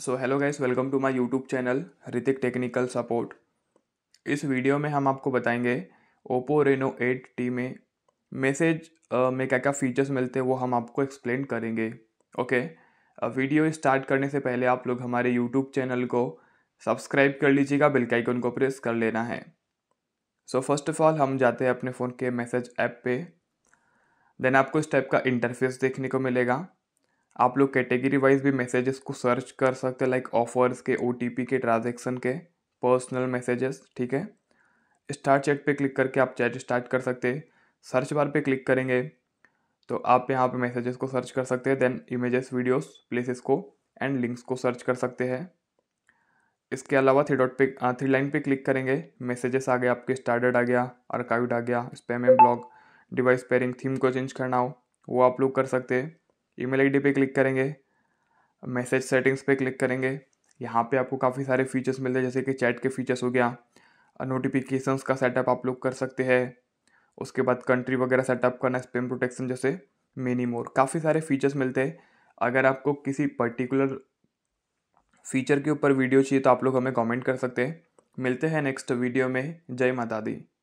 so hello guys welcome to my YouTube channel Hritik technical support इस video में हम आपको बताएंगे ओप्पो रेनो एट टी में मैसेज में क्या क्या फीचर्स मिलते हैं वो हम आपको एक्सप्लेन करेंगे ओके वीडियो स्टार्ट करने से पहले आप लोग हमारे यूट्यूब चैनल को सब्सक्राइब कर लीजिएगा बिल्कुल उनको को प्रेस कर लेना है सो फर्स्ट ऑफ ऑल हम जाते हैं अपने फ़ोन के मैसेज ऐप पे देन आपको इस टाइप का इंटरफेस देखने को मिलेगा आप लोग कैटेगरी वाइज भी मैसेजेस को सर्च कर सकते हैं लाइक ऑफर्स के ओ के ट्रांजेक्शन के पर्सनल मैसेजेस ठीक है स्टार्ट चैट पे क्लिक करके आप चैट स्टार्ट कर सकते हैं सर्च बार पे क्लिक करेंगे तो आप यहाँ पे मैसेजेस को सर्च कर सकते हैं देन इमेजेस वीडियोस प्लेसेस को एंड लिंक्स को सर्च कर सकते हैं इसके अलावा थ्री डॉट पे थ्री हाँ, लाइन पे क्लिक करेंगे मैसेजेस आ गए आपके स्टार्टेड आ गया आर्काइव्ड आ गया spam block device pairing theme को चेंज करना हो वो आप लोग कर सकते हैं ईमेल आईडी पे क्लिक करेंगे मैसेज सेटिंग्स पे क्लिक करेंगे यहाँ पे आपको काफ़ी सारे फीचर्स मिलते हैं जैसे कि चैट के फीचर्स हो गया नोटिफिकेशंस का सेटअप आप लोग कर सकते हैं उसके बाद कंट्री वगैरह सेटअप करना स्पेम प्रोटेक्शन जैसे मेनी मोर काफ़ी सारे फीचर्स मिलते हैं अगर आपको किसी पर्टिकुलर फीचर के ऊपर वीडियो चाहिए तो आप लोग हमें कमेंट कर सकते हैं मिलते हैं नेक्स्ट वीडियो में जय माता दी